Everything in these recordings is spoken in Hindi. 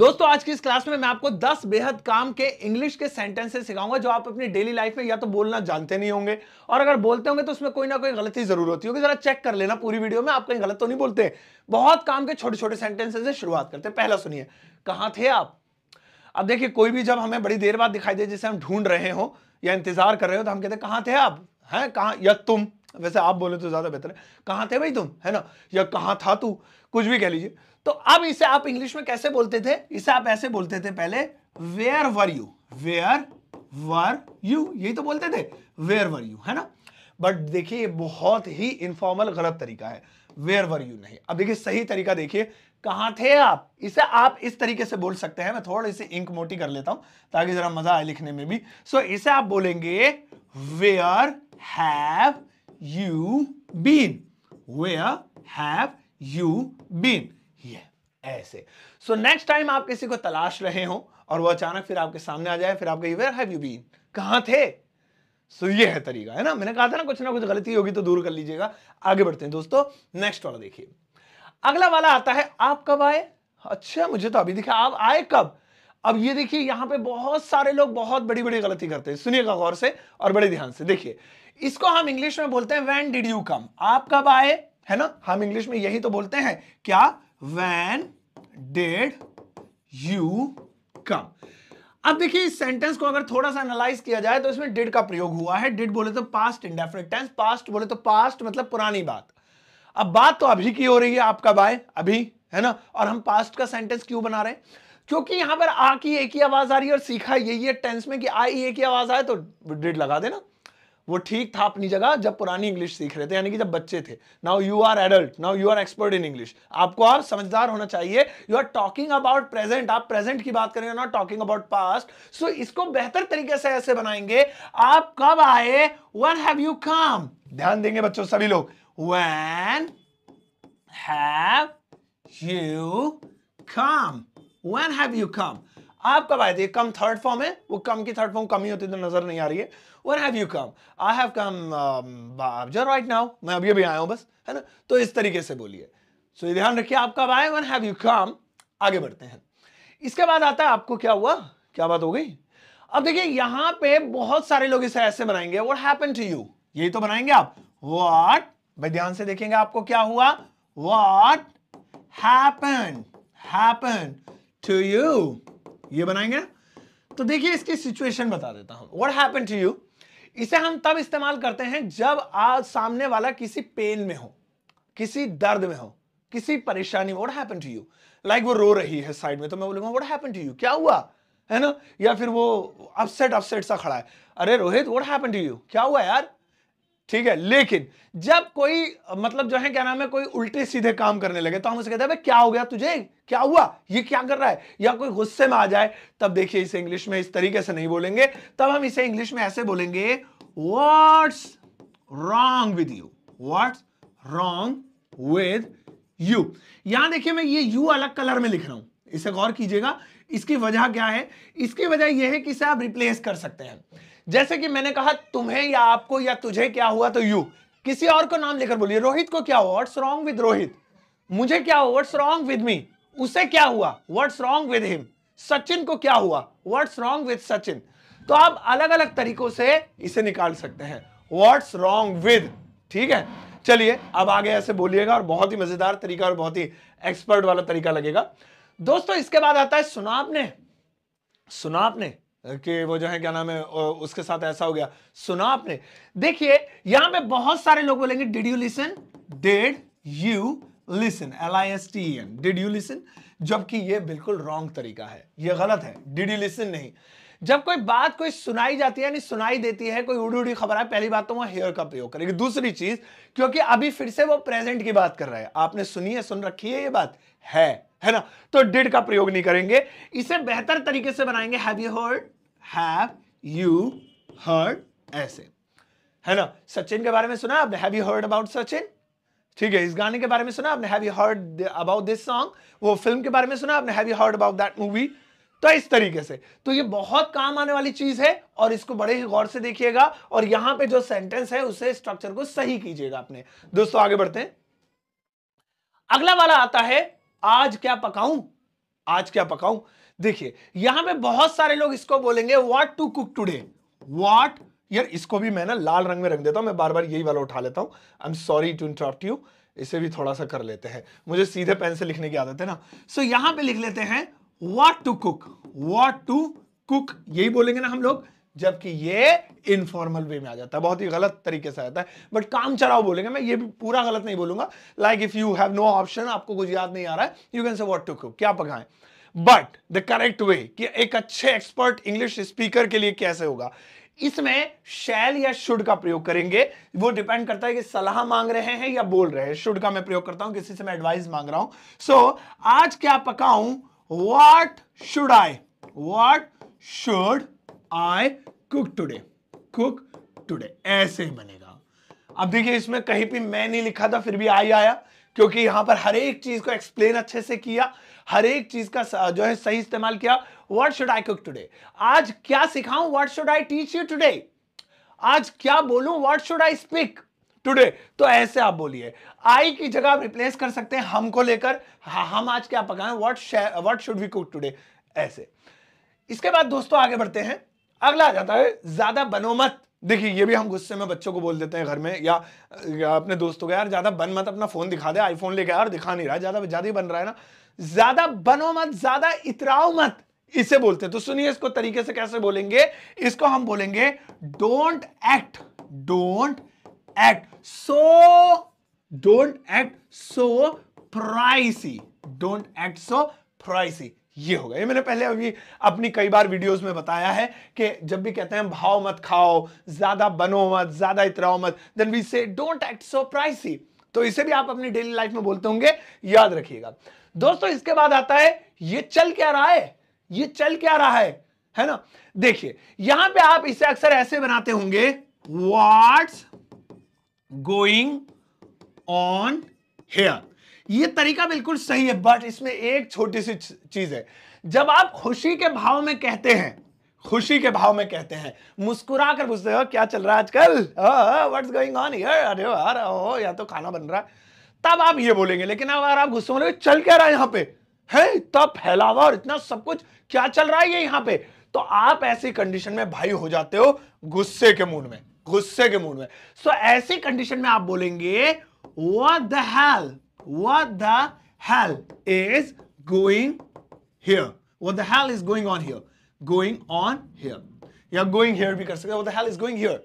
दोस्तों आज की इस क्लास में मैं आपको 10 बेहद काम के इंग्लिश के सेंटेंसेस सिखाऊंगा जो आप अपनी डेली लाइफ में या तो बोलना जानते नहीं होंगे और अगर बोलते होंगे तो उसमें कोई ना कोई गलती जरूर होती होगी जरा चेक कर लेना पूरी वीडियो में आप कहीं गलत तो नहीं बोलते बहुत काम के छोटे छोटे सेंटेंसेज से शुरुआत करते हैं पहला सुनिए कहाँ थे आप अब देखिए कोई भी जब हमें बड़ी देर बाद दिखाई दे जैसे हम ढूंढ रहे हो या इंतजार कर रहे हो तो हम कहते हैं कहाँ थे आप हैं कहाँ या तुम वैसे आप बोले तो ज्यादा बेहतर है कहाँ थे भाई तुम है ना या कहाँ था तू कुछ भी कह लीजिए तो अब इसे आप इंग्लिश में कैसे बोलते थे इसे आप ऐसे बोलते थे पहले where were you where were you यही तो बोलते थे वेयर वर यू है ना बट देखिए बहुत ही इनफॉर्मल गलत तरीका है वेयर वर यू नहीं अब देखिए सही तरीका देखिए कहां थे आप इसे आप इस तरीके से बोल सकते हैं मैं थोड़ी इसे इंक मोटी कर लेता हूं ताकि जरा मजा आए लिखने में भी सो so, इसे आप बोलेंगे where have you been where have you been ऐसे सो नेक्स्ट टाइम आप किसी को तलाश रहे हो और वो अचानक फिर आपके सामने आ जाए फिर आप वेयर हैव यू बीन कहां थे सो so, ये है तरीका है ना मैंने कहा था ना कुछ ना कुछ गलती होगी तो दूर कर लीजिएगा आगे बढ़ते हैं दोस्तों नेक्स्ट वाला देखिए अगला वाला आता है आप कब आए अच्छा मुझे तो अभी दिखा आप आए कब अब ये देखिए यहां पे बहुत सारे लोग बहुत बड़ी बड़ी गलती करते हैं सुनिएगा गौर से और बड़े ध्यान से देखिए इसको हम इंग्लिश में बोलते हैं वैन डिड यू कम आप कब आए है ना हम इंग्लिश में यही तो बोलते हैं क्या वैन डेड यू कम अब देखिए इस सेंटेंस को अगर थोड़ा सा एनालाइज किया जाए तो इसमें डिड का प्रयोग हुआ है डिड बोले तो पास्ट इंडेफिनिट टेंस पास्ट बोले तो पास्ट मतलब पुरानी बात अब बात तो अभी की हो रही है आपका बाय अभी है ना और हम पास्ट का सेंटेंस क्यों बना रहे हैं क्योंकि यहां पर आ की एक ही आवाज आ रही है और सीखा यही है टेंस में कि आई एक ही आवाज आए तो डिड लगा देना वो ठीक था अपनी जगह जब पुरानी इंग्लिश सीख रहे थे यानी कि जब बच्चे थे now you are adult now you are expert in English आपको आप समझदार होना चाहिए you are talking about present आप प्रेजेंट की बात करेंगे not talking about past so इसको बेहतर तरीके से ऐसे बनाएंगे आप कब आए वन हैव यू कम ध्यान देंगे बच्चों सभी लोग when have you come when have you come आप कब आए थे कम थर्ड फॉर्म है वो कम की थर्ड फॉर्म कम ही होती तो नजर नहीं आ रही है when have you come I have come जो राइट नाउ मैं अभी अभी आया हूं बस है ना तो इस तरीके से बोलिए सो so, ध्यान रखिए आप कब आए वन हैव यू कम आगे बढ़ते हैं इसके बाद आता है आपको क्या हुआ क्या बात हो गई अब देखिए यहां पे बहुत सारे लोग इसे ऐसे बनाएंगे वट हैपन टू यू यही तो बनाएंगे आप वॉट भाई ध्यान से देखेंगे आपको क्या हुआ what happen happen to you ये बनाएंगे तो देखिए इसकी सिचुएशन बता देता हूं वट हैपन टू यू इसे हम तब इस्तेमाल करते हैं जब आज सामने वाला किसी पेन में हो किसी दर्द में हो किसी परेशानी what happen to you like वो रो रही है साइड में तो मैं बोलूंगा वट हैपन टू यू क्या हुआ है ना या फिर वो अपसेट अपसेट सा खड़ा है अरे Rohit what happen to you क्या हुआ यार ठीक है लेकिन जब कोई मतलब जो है क्या नाम है कोई उल्टे सीधे काम करने लगे तो हम उसे कहते हैं क्या हो गया तुझे क्या हुआ ये क्या कर रहा है या कोई गुस्से में आ जाए तब देखिए इसे इंग्लिश में इस तरीके से नहीं बोलेंगे तब हम इसे इंग्लिश में ऐसे बोलेंगे what's wrong with you what's wrong with you यहां देखिए मैं ये यू अलग कलर में लिख रहा हूं इसे गौर कीजिएगा इसकी वजह क्या है इसकी वजह यह है कि इसे आप रिप्लेस कर सकते हैं जैसे कि मैंने कहा तुम्हें या आपको या तुझे क्या हुआ तो यू किसी और को नाम लेकर बोलिए रोहित को क्या हुआ व्हाट्स रॉन्ग विद रोहित मुझे क्या हुआ वट्स रॉन्ग विद मी उसे क्या हुआ what's wrong with him Sachin को क्या हुआ वट्स रॉन्ग विद सचिन तो आप अलग अलग तरीकों से इसे निकाल सकते हैं व्हाट्स रॉन्ग विद ठीक है चलिए अब आगे ऐसे बोलिएगा और बहुत ही मजेदार तरीका और बहुत ही एक्सपर्ट वाला तरीका लगेगा दोस्तों इसके बाद आता है सुना आपने सुना आपने कि वो जो है क्या नाम है उसके साथ ऐसा हो गया सुना आपने देखिए यहां पे बहुत सारे लोग बोलेंगे did you listen did you listen L I S T N did you listen जबकि ये बिल्कुल रॉन्ग तरीका है ये गलत है डिड यू लिसन नहीं जब कोई बात कोई सुनाई जाती है यानी सुनाई देती है कोई उड़ी उड़ी खबर है पहली बात तो वो हेयर का प्रयोग करेगी दूसरी चीज क्योंकि अभी फिर से वो प्रेजेंट की बात कर रहा है आपने सुनी है सुन रखी है ये बात है है ना तो डिड का प्रयोग नहीं करेंगे इसे बेहतर तरीके से बनाएंगे have you heard have you heard ऐसे है ना सचिन के बारे में सुना आपने have you heard about Sachin ठीक है इस गाने के बारे में सुना आपने have you heard about this song वो फिल्म के बारे में सुना आपने have you heard about that movie तो इस तरीके से तो ये बहुत काम आने वाली चीज है और इसको बड़े ही गौर से देखिएगा और यहां पे जो सेंटेंस है उसे स्ट्रक्चर को सही कीजिएगा अपने दोस्तों आगे बढ़ते हैं अगला वाला आता है आज क्या पकाऊं आज क्या पकाऊं देखिए यहां पे बहुत सारे लोग इसको बोलेंगे what to cook today what यार इसको भी मैं ना लाल रंग में रख देता हूँ मैं बार बार यही वाला उठा लेता हूँ I am sorry to interrupt you इसे भी थोड़ा सा कर लेते हैं मुझे सीधे पेन से लिखने की आदत है ना सो so, यहां पे लिख लेते हैं what to cook what to cook यही बोलेंगे ना हम लोग जबकि ये इनफॉर्मल वे में आ जाता है बहुत ही गलत तरीके से आता है बट काम चलाओ बोलेंगे मैं ये भी पूरा गलत नहीं बोलूंगा like if you have no option आपको कुछ याद नहीं आ रहा है you can say what to cook क्या पकाएं बट द करेक्ट वे कि एक अच्छे एक्सपर्ट इंग्लिश स्पीकर के लिए कैसे होगा इसमें शैल या शुड का प्रयोग करेंगे वो डिपेंड करता है कि सलाह मांग रहे हैं या बोल रहे हैं शुड का मैं प्रयोग करता हूं किसी से मैं एडवाइस मांग रहा हूं सो so, आज क्या पकाऊं what should I what should I cook today cook today ऐसे ही बनेगा अब देखिए इसमें कहीं भी मैं नहीं लिखा था फिर भी आई आया क्योंकि यहां पर हर एक चीज़ को एक्सप्लेन अच्छे से किया हर एक चीज़ का जो है सही इस्तेमाल किया what should I cook today आज क्या सिखाऊं what should I teach you today आज क्या बोलूं what should I speak today तो ऐसे आप बोलिए आई की जगह आप रिप्लेस कर सकते हैं हमको लेकर हम आज क्या पकाएं what what should we cook today ऐसे इसके बाद दोस्तों आगे बढ़ते हैं अगला आ जाता है ज्यादा बनोमत देखिए ये भी हम गुस्से में बच्चों को बोल देते हैं घर में या, या अपने दोस्तों को यार ज़्यादा बन मत अपना फ़ोन दिखा दे आईफोन लेके यार दिखा नहीं रहा ज़्यादा ज़्यादा ही बन रहा है ना ज़्यादा बनो मत ज़्यादा इतराओ मत इसे बोलते हैं तो सुनिए इसको तरीके से कैसे बोलेंगे इसको हम बोलेंगे don't act don't act so don't act so pricey don't act so pricey ये होगा ये मैंने पहले अभी अपनी कई बार वीडियोस में बताया है कि जब भी कहते हैं भाव मत खाओ ज्यादा बनो मत ज्यादा इतराओ मत then we say don't act so pricey तो इसे भी आप अपनी डेली लाइफ में बोलते होंगे याद रखिएगा दोस्तों इसके बाद आता है ये चल क्या रहा है ये चल क्या रहा है है ना देखिए यहां पे आप इसे अक्सर ऐसे बनाते होंगे व्हाट्स गोइंग ऑन हेयर ये तरीका बिल्कुल सही है बट इसमें एक छोटी सी चीज है जब आप खुशी के भाव में कहते हैं खुशी के भाव में कहते हैं मुस्कुरा कर पूछते हो क्या चल रहा है आजकल व्हाट्स गोइंग ऑन हियर अरे यार ओ या तो खाना बन रहा है तब आप ये बोलेंगे लेकिन अब अगर आप गुस्से में चल क्या रहा है यहाँ पे है इतना फैलावा और इतना सब कुछ क्या चल रहा है ये यहाँ पे तो आप ऐसी कंडीशन में भाई हो जाते हो गुस्से के मूड में गुस्से के मूड में सो so, ऐसी कंडीशन में आप बोलेंगे what the hell What the hell is going here? What the hell is going on here? Going on here. या going here because What the hell is going here?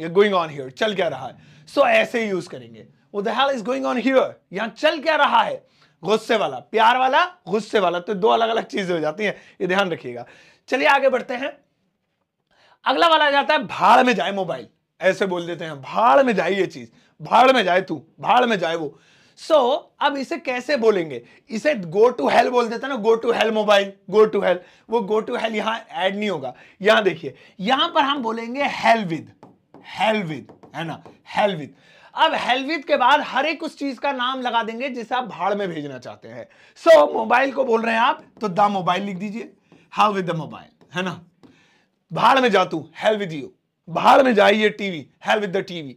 या going on here. Chal kya raha hai? so, aise use karenge. What the hell is going on here? Yahan chal kya raha hai? गुस्से वाला प्यार वाला गुस्से वाला तो दो अलग अलग चीजें हो जाती हैं ये ध्यान रखिएगा चलिए आगे बढ़ते हैं अगला वाला जाता है भाड़ में जाए मोबाइल ऐसे बोल देते हैं भाड़ में जाए ये चीज भाड़ में जाए तू भाड़ में जाए वो सो so, अब इसे कैसे बोलेंगे इसे गो टू हेल बोल देता ना go to hell mobile go to hell वो गो टू हेल यहां ऐड नहीं होगा यहां देखिए यहां पर हम बोलेंगे हेल विद हेल विद है ना हेल विद अब हेलविथ के बाद हर एक उस चीज का नाम लगा देंगे जिसे आप भाड़ में भेजना चाहते हैं सो so, मोबाइल को बोल रहे हैं आप तो द मोबाइल लिख दीजिए हाउ विद द मोबाइल है ना भाड़ में जातू हेल विद यू भाड़ में जाइए TV hell with the TV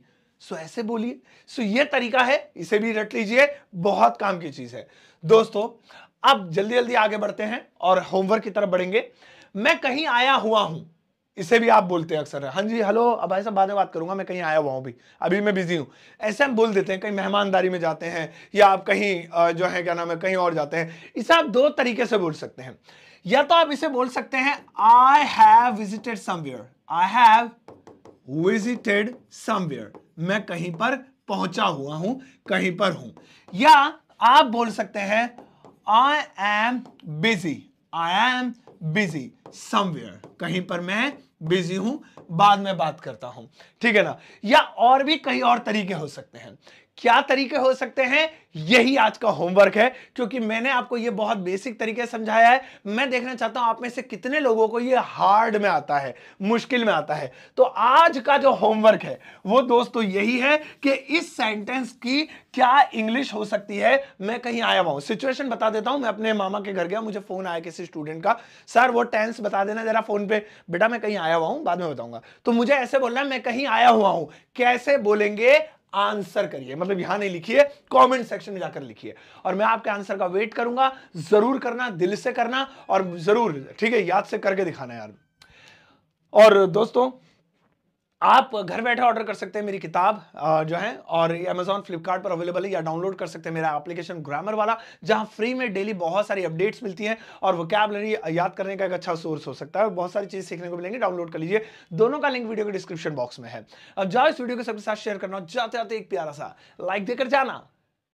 so ऐसे बोलिए सो ये तरीका है इसे भी रट लीजिए बहुत काम की चीज है दोस्तों अब जल्दी जल्दी आगे बढ़ते हैं और होमवर्क की तरफ बढ़ेंगे मैं कहीं आया हुआ हूं इसे भी आप बोलते हैं अक्सर हाँ जी हेलो अब ऐसे बाद में बात करूंगा मैं कहीं आया हुआ हूँ भी अभी मैं बिजी हूँ ऐसे हम बोल देते हैं कहीं मेहमानदारी में जाते हैं या आप कहीं जो है क्या नाम है कहीं और जाते हैं इसे आप दो तरीके से बोल सकते हैं या तो आप इसे बोल सकते हैं I have visited somewhere I have visited somewhere मैं कहीं पर पहुंचा हुआ हूं कहीं पर हूं या आप बोल सकते हैं I am busy I am busy somewhere कहीं पर मैं बिजी हूं बाद में बात करता हूं ठीक है ना या और भी कई और तरीके हो सकते हैं क्या तरीके हो सकते हैं यही आज का होमवर्क है क्योंकि मैंने आपको यह बहुत बेसिक तरीके समझाया है मैं देखना चाहता हूं आप में से कितने लोगों को यह हार्ड में आता है मुश्किल में आता है तो आज का जो होमवर्क है वो दोस्तों यही है कि इस सेंटेंस की क्या इंग्लिश हो सकती है मैं कहीं आया हुआ हूं सिचुएशन बता देता हूं मैं अपने मामा के घर गया मुझे फोन आया किसी स्टूडेंट का सर वो टेंस बता देना जरा फोन पे बेटा मैं कहीं आया हुआ हूं बाद में बताऊंगा तो मुझे ऐसे बोलना मैं कहीं आया हुआ हूं कैसे बोलेंगे आंसर करिए मतलब यहां नहीं लिखिए कमेंट सेक्शन में जाकर लिखिए और मैं आपके आंसर का वेट करूंगा जरूर करना दिल से करना और जरूर ठीक है याद से करके दिखाना यार और दोस्तों आप घर बैठे ऑर्डर कर सकते हैं मेरी किताब जो है और अमेजोन फ्लिपकार्ट पर अवेलेबल है या डाउनलोड कर सकते हैं मेरा एप्लीकेशन ग्रामर वाला जहां फ्री में डेली बहुत सारी अपडेट्स मिलती हैं और वोकैबलरी याद करने का एक अच्छा सोर्स हो सकता है बहुत सारी चीज़ सीखने को मिलेंगी डाउनलोड कर लीजिए दोनों का लिंक वीडियो के डिस्क्रिप्शन बॉक्स में है अब जाओ इस वीडियो को सबके साथ शेयर करना जाते जाते एक प्यारा सा लाइक देकर जाना